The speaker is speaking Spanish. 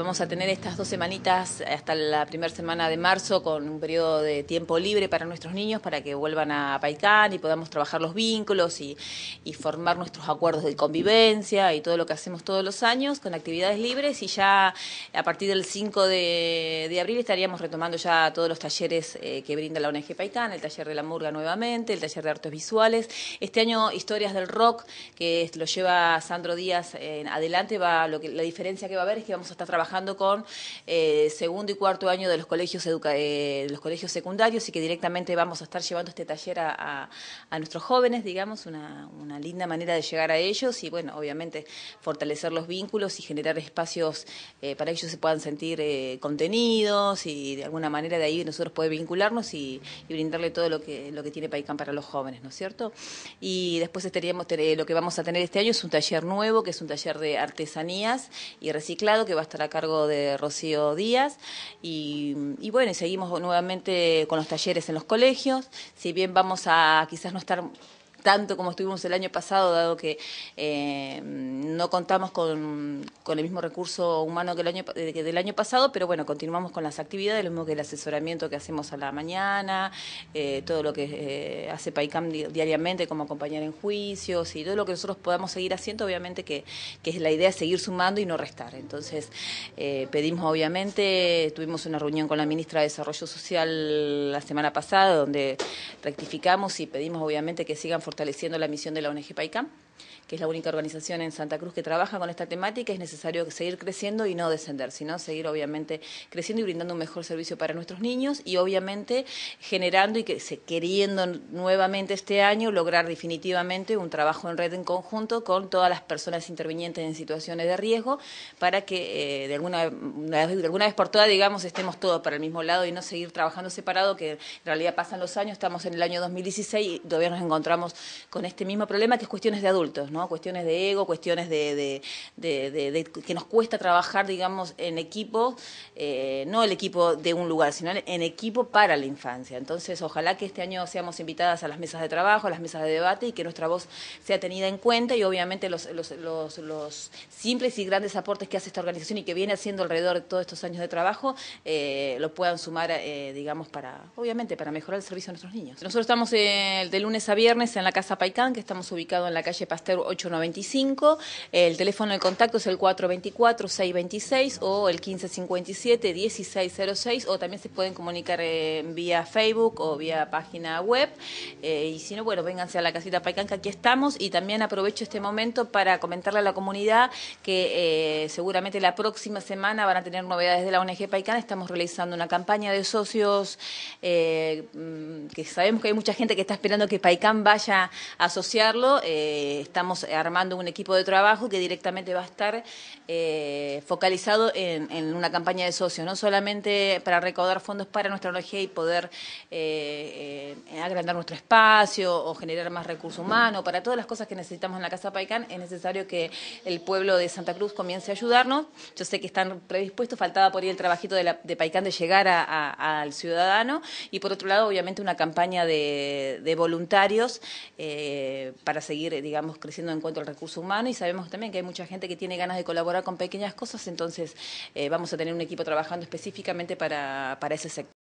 Vamos a tener estas dos semanitas eh, hasta la primera semana de marzo con un periodo de tiempo libre para nuestros niños para que vuelvan a Paicán y podamos trabajar los vínculos y, formar nuestros acuerdos de convivencia y todo lo que hacemos todos los años con actividades libres y ya a partir del 5 de, abril estaríamos retomando ya todos los talleres eh, que brinda la ONG Paicán, el taller de la murga nuevamente, el taller de artes visuales. Este año Historias del Rock, que lo lleva Sandro Díaz adelante, va lo que, la diferencia que va a haber es que vamos a estar trabajando trabajando con eh, segundo y cuarto año de los colegios, eh, los colegios secundarios y que directamente vamos a estar llevando este taller a, nuestros jóvenes, digamos, una, linda manera de llegar a ellos y, bueno, obviamente fortalecer los vínculos y generar espacios eh, para ellos se puedan sentir contenidos y de alguna manera de ahí nosotros poder vincularnos y, brindarle todo lo que, lo que tiene Paicán para los jóvenes, ¿no es cierto? Y después estaríamos, lo que vamos a tener este año es un taller nuevo, que es un taller de artesanías y reciclado que va a estar acá cargo de Rocío Díaz. Y, bueno, seguimos nuevamente con los talleres en los colegios. Si bien vamos a quizás no estar tanto como estuvimos el año pasado, dado que eh, no contamos con, el mismo recurso humano que el año eh, del año pasado, pero bueno, continuamos con las actividades, lo mismo que el asesoramiento que hacemos a la mañana, eh, todo lo que eh, hace PAICAM diariamente, como acompañar en juicios y todo lo que nosotros podamos seguir haciendo, obviamente que, es la idea es seguir sumando y no restar. Entonces, pedimos obviamente, tuvimos una reunión con la ministra de Desarrollo Social la semana pasada, donde rectificamos y pedimos obviamente que sigan fortaleciendo la misión de la ONG PAICAM, que es la única organización en Santa Cruz que trabajan con esta temática, es necesario seguir creciendo y no descender, sino seguir obviamente creciendo y brindando un mejor servicio para nuestros niños y obviamente generando y que, queriendo nuevamente este año lograr definitivamente un trabajo en red en conjunto con todas las personas intervinientes en situaciones de riesgo para que eh, de, alguna, de alguna vez por todas, digamos, estemos todos para el mismo lado y no seguir trabajando separado, que en realidad pasan los años, estamos en el año 2016 y todavía nos encontramos con este mismo problema que es cuestiones de adultos, ¿no? Cuestiones de ego, cuestiones de que nos cuesta trabajar, digamos, en equipo, eh, no el equipo de un lugar, sino en equipo para la infancia. Entonces, ojalá que este año seamos invitadas a las mesas de trabajo, a las mesas de debate y que nuestra voz sea tenida en cuenta y obviamente los, simples y grandes aportes que hace esta organización y que viene haciendo alrededor de todos estos años de trabajo, eh, lo puedan sumar, eh, digamos, para, obviamente, para mejorar el servicio a nuestros niños. Nosotros estamos de lunes a viernes en la Casa Paicán, que estamos ubicados en la calle Pasteur 895. El teléfono de contacto es el 424-626 o el 1557-1606 o también se pueden comunicar eh, vía Facebook o vía página web. Eh, y si no, bueno, vénganse a la casita que aquí estamos. Y también aprovecho este momento para comentarle a la comunidad que eh, seguramente la próxima semana van a tener novedades de la ONG Paicán Estamos realizando una campaña de socios mm, que sabemos que hay mucha gente que está esperando que Paicán vaya a asociarlo. estamos armando un equipo de trabajo que directamente va a estar eh, focalizado en, una campaña de socios, no solamente para recaudar fondos para nuestra ONG y poder eh, eh, agrandar nuestro espacio o generar más recursos humanos, para todas las cosas que necesitamos en la Casa Paicán, es necesario que el pueblo de Santa Cruz comience a ayudarnos. Yo sé que están predispuestos, faltaba por ahí el trabajito de, la, de Paicán de llegar al ciudadano y por otro lado, obviamente, una campaña de, de voluntarios para seguir, digamos, creciendo en cuanto al recurso humano y sabemos también que hay mucha gente que tiene ganas de colaborar con pequeñas cosas, entonces eh, vamos a tener un equipo trabajando específicamente para ese sector.